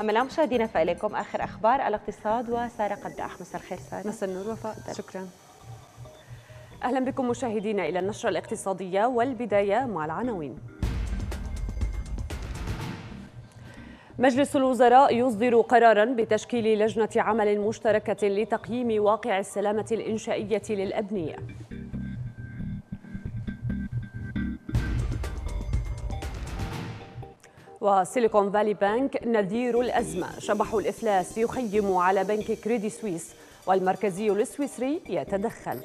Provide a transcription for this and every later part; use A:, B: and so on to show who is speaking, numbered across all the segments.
A: أما الان مشاهدينا فإليكم آخر أخبار الاقتصاد وسارة قداح مساء الخير سارة مساء النور وفاء شكرا أهلا بكم مشاهدينا إلى النشرة الاقتصادية والبداية مع العناوين مجلس الوزراء يصدر قرارا بتشكيل لجنة عمل مشتركة لتقييم واقع السلامة الإنشائية للأبنية وسيليكون فالي بانك نذير الأزمة شبح الإفلاس يخيم على بنك كريدي سويس والمركزي السويسري يتدخل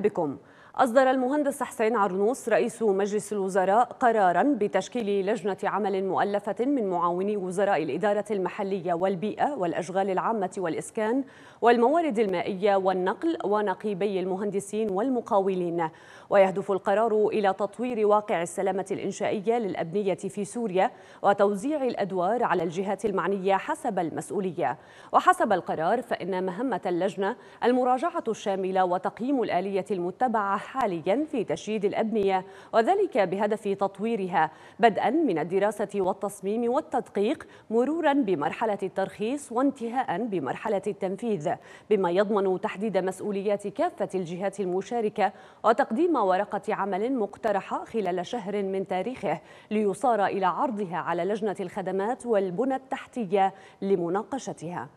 A: بكم أصدر المهندس حسين عرنوس رئيس مجلس الوزراء قرارا بتشكيل لجنة عمل مؤلفة من معاوني وزراء الإدارة المحلية والبيئة والأشغال العامة والإسكان والموارد المائية والنقل ونقيبي المهندسين والمقاولين ويهدف القرار إلى تطوير واقع السلامة الإنشائية للأبنية في سوريا وتوزيع الأدوار على الجهات المعنية حسب المسؤولية وحسب القرار فإن مهمة اللجنة المراجعة الشاملة وتقييم الآلية المتبعة حاليا في تشييد الأبنية وذلك بهدف تطويرها بدءا من الدراسة والتصميم والتدقيق مرورا بمرحلة الترخيص وانتهاء بمرحلة التنفيذ بما يضمن تحديد مسؤوليات كافة الجهات المشاركة وتقديم ورقة عمل مقترحة خلال شهر من تاريخه ليصار إلى عرضها على لجنة الخدمات والبنى التحتية لمناقشتها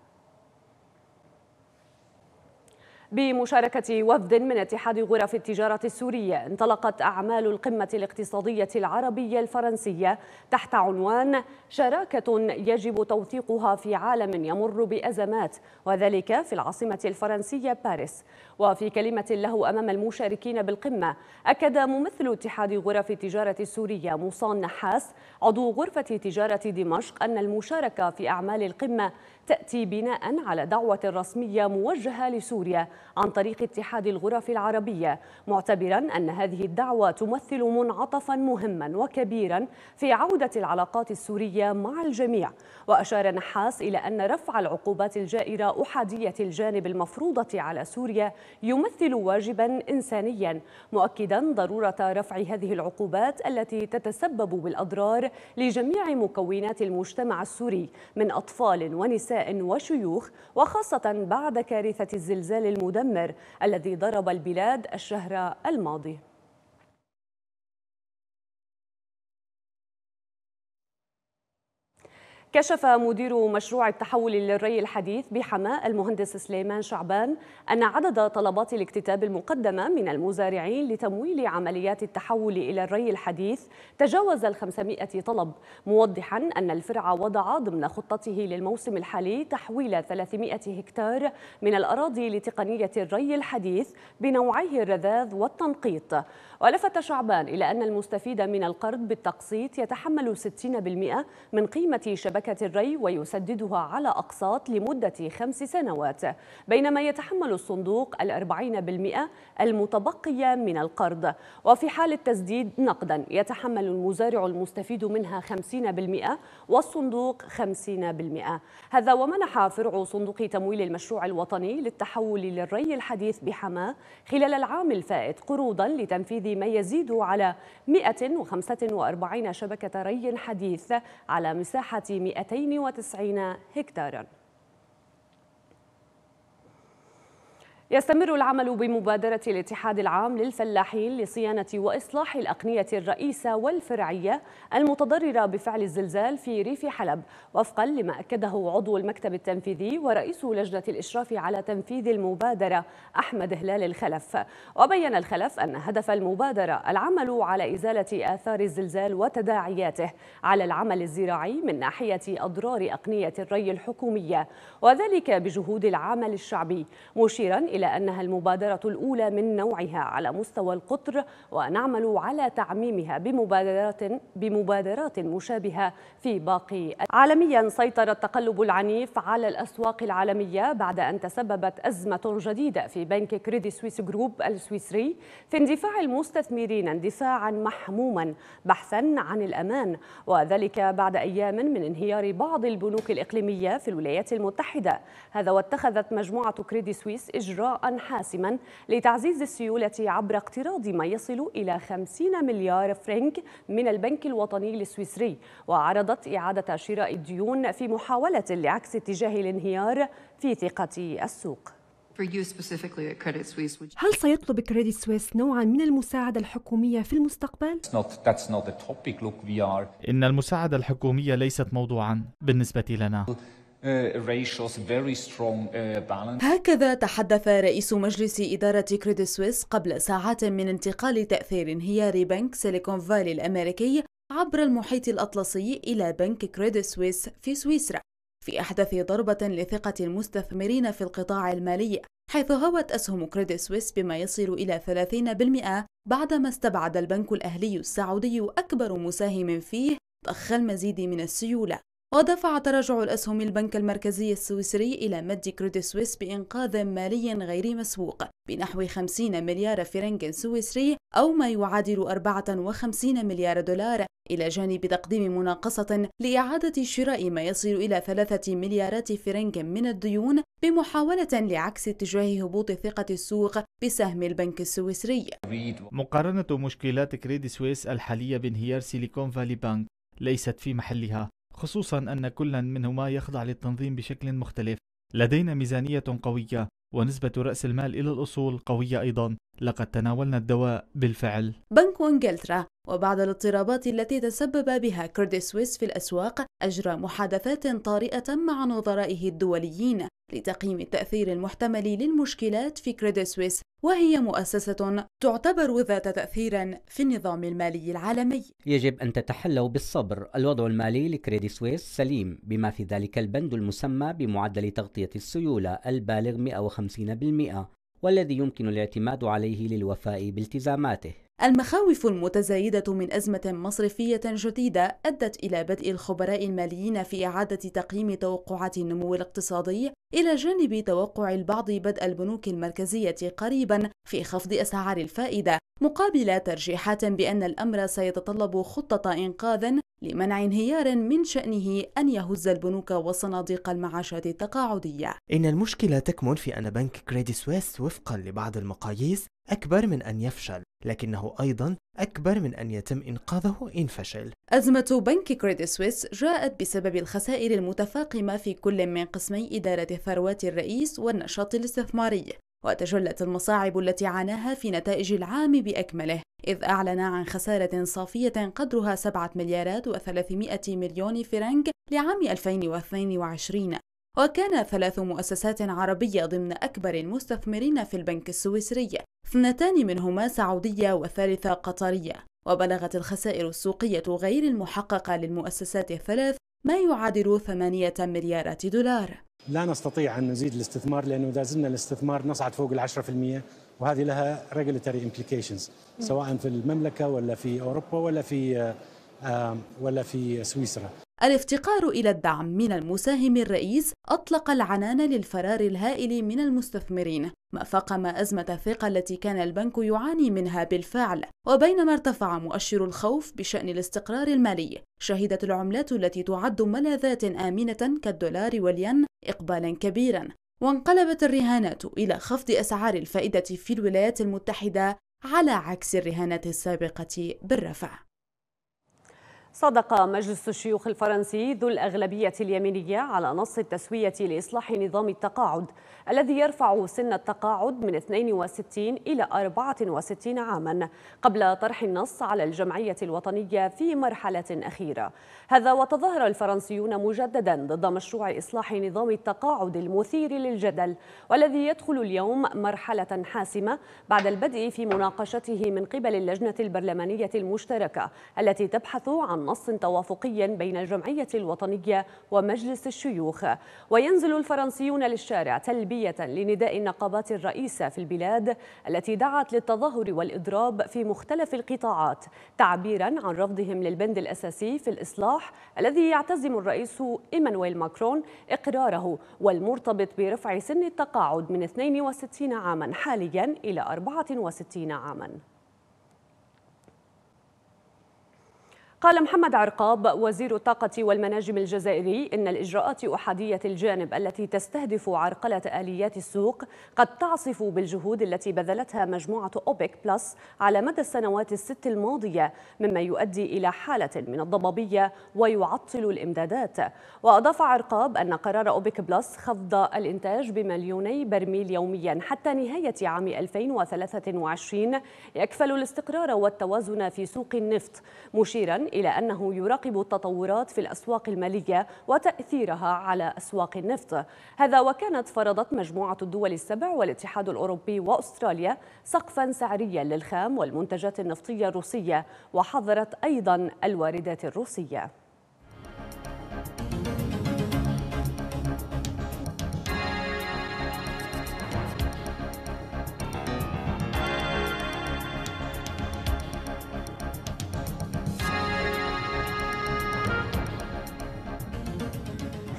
A: بمشاركة وفد من اتحاد غرف التجارة السورية انطلقت أعمال القمة الاقتصادية العربية الفرنسية تحت عنوان شراكة يجب توثيقها في عالم يمر بأزمات وذلك في العاصمة الفرنسية باريس وفي كلمة له أمام المشاركين بالقمة أكد ممثل اتحاد غرف التجارة السورية موصان نحاس عضو غرفة تجارة دمشق أن المشاركة في أعمال القمة تأتي بناء على دعوة رسمية موجهة لسوريا عن طريق اتحاد الغرف العربية معتبرا أن هذه الدعوة تمثل منعطفا مهما وكبيرا في عودة العلاقات السورية مع الجميع وأشار نحاس إلى أن رفع العقوبات الجائرة أحادية الجانب المفروضة على سوريا يمثل واجبا إنسانيا مؤكدا ضرورة رفع هذه العقوبات التي تتسبب بالأضرار لجميع مكونات المجتمع السوري من أطفال ونساء وشيوخ وخاصة بعد كارثة الزلزال المدمر الذي ضرب البلاد الشهر الماضي كشف مدير مشروع التحول للري الحديث بحماة المهندس سليمان شعبان أن عدد طلبات الاكتتاب المقدمة من المزارعين لتمويل عمليات التحول إلى الري الحديث تجاوز ال 500 طلب موضحا أن الفرع وضع ضمن خطته للموسم الحالي تحويل 300 هكتار من الأراضي لتقنية الري الحديث بنوعيه الرذاذ والتنقيط ولفت شعبان إلى أن المستفيد من القرض بالتقسيط يتحمل 60% من قيمة شبكة شبكة الري ويسددها على أقساط لمدة خمس سنوات بينما يتحمل الصندوق الأربعين بالمئة المتبقية من القرض وفي حال التسديد نقدا يتحمل المزارع المستفيد منها خمسين بالمئة والصندوق خمسين بالمئة هذا ومنح فرع صندوق تمويل المشروع الوطني للتحول للري الحديث بحماة خلال العام الفائت قروضا لتنفيذ ما يزيد على 145 شبكة ري حديث على مساحة 290 هكتاراً يستمر العمل بمبادرة الاتحاد العام للفلاحين لصيانة وإصلاح الأقنية الرئيسة والفرعية المتضررة بفعل الزلزال في ريف حلب وفقا لما أكده عضو المكتب التنفيذي ورئيس لجنة الإشراف على تنفيذ المبادرة أحمد هلال الخلف وبين الخلف أن هدف المبادرة العمل على إزالة آثار الزلزال وتداعياته على العمل الزراعي من ناحية أضرار أقنية الري الحكومية وذلك بجهود العمل الشعبي مشيرا إلى إلى أنها المبادرة الأولى من نوعها على مستوى القطر ونعمل على تعميمها بمبادرات بمبادرات مشابهة في باقي عالميا سيطر التقلب العنيف على الأسواق العالمية بعد أن تسببت أزمة جديدة في بنك كريدي سويس جروب السويسري في اندفاع المستثمرين اندفاعا محموما بحثا عن الأمان وذلك بعد أيام من انهيار بعض البنوك الإقليمية في الولايات المتحدة هذا واتخذت مجموعة كريدي سويس إجراء إجراء حاسما لتعزيز السيولة عبر اقتراض ما يصل إلى 50 مليار فرنك من البنك الوطني السويسري وعرضت إعادة شراء الديون في محاولة لعكس اتجاه الانهيار في ثقة السوق هل سيطلب كريديت سويس نوعا من المساعدة الحكومية في المستقبل؟
B: إن المساعدة الحكومية ليست موضوعا بالنسبة لنا Uh, uh, هكذا تحدث رئيس مجلس إدارة كريدي سويس قبل ساعات من انتقال تأثير انهيار بنك سيليكون فالي الأمريكي عبر المحيط الأطلسي إلى بنك كريدي سويس في سويسرا في أحدث ضربة لثقة المستثمرين في القطاع المالي حيث هوت أسهم كريدي سويس بما يصل إلى 30% بعدما استبعد البنك الأهلي السعودي أكبر مساهم فيه ضخ المزيد من السيولة ودفع تراجع الأسهم البنك المركزي السويسري إلى مد كريدي سويس بإنقاذ مالي غير مسبوق بنحو 50 مليار فرنك سويسري أو ما يعادل 54 مليار دولار إلى جانب تقديم مناقصة لإعادة شراء ما يصل إلى ثلاثة مليارات فرنك من الديون بمحاولة لعكس اتجاه هبوط ثقة السوق بسهم البنك السويسري مقارنة مشكلات كريدي سويس الحالية بانهيار سيليكون فالي بانك ليست في محلها خصوصا أن كلا منهما يخضع للتنظيم بشكل مختلف لدينا ميزانية قوية ونسبة رأس المال إلى الأصول قوية أيضا لقد تناولنا الدواء بالفعل بنك انجلترا وبعد الاضطرابات التي تسبب بها كريدي سويس في الأسواق أجرى محادثات طارئة مع نظرائه الدوليين لتقييم التأثير المحتمل للمشكلات في كريدي سويس وهي مؤسسة تعتبر ذات تأثير في النظام المالي العالمي يجب أن تتحلوا بالصبر الوضع المالي لكريدي سويس سليم بما في ذلك البند المسمى بمعدل تغطية السيولة البالغ 150% والذي يمكن الاعتماد عليه للوفاء بالتزاماته المخاوف المتزايدة من أزمة مصرفية جديدة أدت إلى بدء الخبراء الماليين في إعادة تقييم توقعات النمو الاقتصادي إلى جانب توقع البعض بدء البنوك المركزية قريبا في خفض أسعار الفائدة مقابل ترجيحات بأن الأمر سيتطلب خطة إنقاذ لمنع انهيار من شأنه أن يهز البنوك وصناديق المعاشات التقاعدية إن المشكلة تكمن في أن بنك كريدي سويس وفقا لبعض المقاييس أكبر من أن يفشل لكنه أيضا أكبر من أن يتم إنقاذه إن فشل أزمة بنك كريدي سويس جاءت بسبب الخسائر المتفاقمة في كل من قسمي إدارة ثروات الرئيس والنشاط الاستثماري وتجلت المصاعب التي عاناها في نتائج العام بأكمله إذ أعلن عن خسارة صافية قدرها 7 مليارات و300 مليون فرنك لعام 2022 وكان ثلاث مؤسسات عربية ضمن أكبر المستثمرين في البنك السويسري اثنتان منهما سعودية وثالثة قطرية وبلغت الخسائر السوقية غير المحققة للمؤسسات الثلاث ما يعادل ثمانية مليارات دولار
A: لا نستطيع أن نزيد الاستثمار لأنه إذا زدنا الاستثمار نصعد فوق العشرة في المية وهذه لها regulatory implications سواء في المملكة ولا في أوروبا ولا في آه، ولا في سويسرا
B: الافتقار إلى الدعم من المساهم الرئيس أطلق العنان للفرار الهائل من المستثمرين ما فاقم أزمة الثقة التي كان البنك يعاني منها بالفعل وبينما ارتفع مؤشر الخوف بشأن الاستقرار المالي شهدت العملات التي تعد ملاذات آمنة كالدولار والين إقبالا كبيرا وانقلبت الرهانات إلى خفض أسعار الفائدة في الولايات المتحدة على عكس الرهانات السابقة بالرفع
A: صدق مجلس الشيوخ الفرنسي ذو الأغلبية اليمينية على نص التسوية لإصلاح نظام التقاعد الذي يرفع سن التقاعد من 62 إلى 64 عاما قبل طرح النص على الجمعية الوطنية في مرحلة أخيرة هذا وتظاهر الفرنسيون مجددا ضد مشروع إصلاح نظام التقاعد المثير للجدل والذي يدخل اليوم مرحلة حاسمة بعد البدء في مناقشته من قبل اللجنة البرلمانية المشتركة التي تبحث عن نص توافقي بين الجمعية الوطنية ومجلس الشيوخ وينزل الفرنسيون للشارع تلبية لنداء النقابات الرئيسة في البلاد التي دعت للتظاهر والإضراب في مختلف القطاعات تعبيرا عن رفضهم للبند الأساسي في الإصلاح الذي يعتزم الرئيس إيمانويل ماكرون إقراره والمرتبط برفع سن التقاعد من 62 عاما حاليا إلى 64 عاما قال محمد عرقاب وزير الطاقة والمناجم الجزائري إن الإجراءات أحادية الجانب التي تستهدف عرقلة آليات السوق قد تعصف بالجهود التي بذلتها مجموعة أوبك بلس على مدى السنوات الست الماضية مما يؤدي إلى حالة من الضبابية ويعطل الإمدادات وأضاف عرقاب أن قرار أوبك بلس خفض الإنتاج بمليوني برميل يوميا حتى نهاية عام 2023 يكفل الاستقرار والتوازن في سوق النفط مشيرا إلى أنه يراقب التطورات في الأسواق المالية وتأثيرها على أسواق النفط هذا وكانت فرضت مجموعة الدول السبع والاتحاد الأوروبي وأستراليا سقفا سعريا للخام والمنتجات النفطية الروسية وحظرت أيضا الواردات الروسية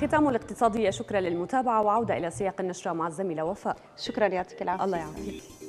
A: الختام الاقتصادية شكرا للمتابعة وعودة إلى سياق النشرة مع الزميلة وفاء شكرا يعطيك العافية الله
B: يعافيك